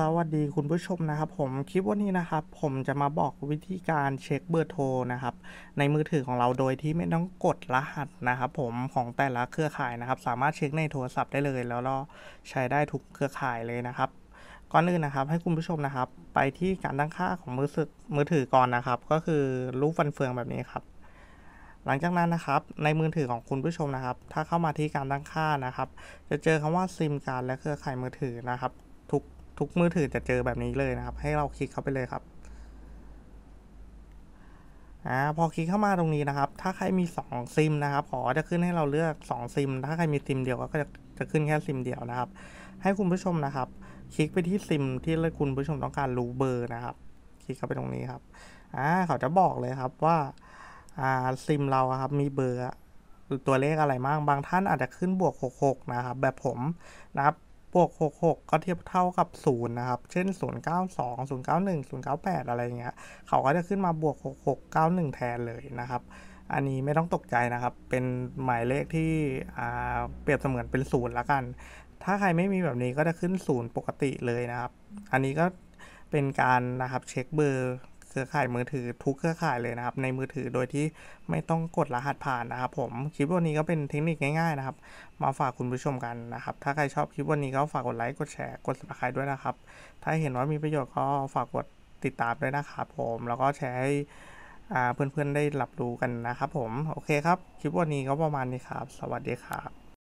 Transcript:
สวัสดีคุณผู้ชมนะครับ ผมคลิปวันนี้นะครับ ผมจะมาบอกวิธีการเช็คเบอร์โทรนะครับ ในมือถือของเราโดยที่ไม่ต้องกดรหัสนะครับ ผมของแต่ละเครือข่ายนะครับ สามารถเช็คในโทรศัพท์ได้เลย แล้วก็ใช้ได้ทุกเครือข่ายเลยนะครับ ก่อนอื่นนะครับ ให้คุณผู้ชมนะครับ ไปที่การตั้งค่าของมือถือมือถือก่อนนะครับ ก็คือรูปฟันเฟืองแบบนี้ครับ หลังจากนั้นนะครับ ในมือถือของคุณผู้ชมนะครับ ถ้าเข้ามาที่การตั้งค่านะครับ จะเจอคำว่าซิม การและเครือข่ายมือถือนะครับ ทุกทุกมือถือจะเจอแบบนี้เลยนะครับให้เราคลิกเข้าไปเลยครับอ่าพอคลิกเข้ามาตรงนี้นะครับ ถ้าใครมี 2 ซิมนะครับขอจะขึ้นให้เราเลือก2ซิมถ้าใครมีซิมเดียวก็จะจะขึ้นแค่ซิมเดียวนะครับ ให้คุณผู้ชมนะครับ คลิกไปที่ซิม ที่คุณผู้ชมต้องการรู้เบอร์นะครับคลิกเข้าไปตรงนี้ครับอ่าเขาจะบอกเลยครับว่าอ่าซิมเราครับมีเบอร์ตัวเลขอะไรบ้างบางท่านอาจจะขึ้นบวก66นะครับ แบบผมนะครับบวก 66 ก็เทียบเท่ากับ 0 นะครับ เช่น 092 091 098 อะไรเงี้ย เขาก็จะขึ้นมาบวก 6691 แทนเลยนะครับ อันนี้ไม่ต้องตกใจนะครับ เป็นหมายเลขที่เปรียบเสมือนเป็นศูนย์ละกัน ถ้าใครไม่มีแบบนี้ก็จะขึ้นศูนย์ปกติเลยนะครับ อันนี้ก็เป็นการนะครับเช็คเบอร์เครือข่ายมือถือทุกเครือข่ายเลยนะครับ ในมือถือโดยที่ไม่ต้องกดรหัสผ่านนะครับผมคลิปวันนี้ก็เป็นเทคนิคง่าย ๆ นะครับ มาฝากคุณผู้ชมกันนะครับถ้าใครชอบคลิปวันนี้ก็ฝากกดไลค์กดแชร์กดมัครด้วยนะครับ ถ้าเห็นว่ามีประโยชน์ก็ฝากกดติดตามด้วยนะครับผมแล้วก็แชร์ให้เพื่อนๆได้รับรู้กันนะครับผมโอเคครับคลิปวันนี้ก็ประมาณนี้ครับสวัสดีครับ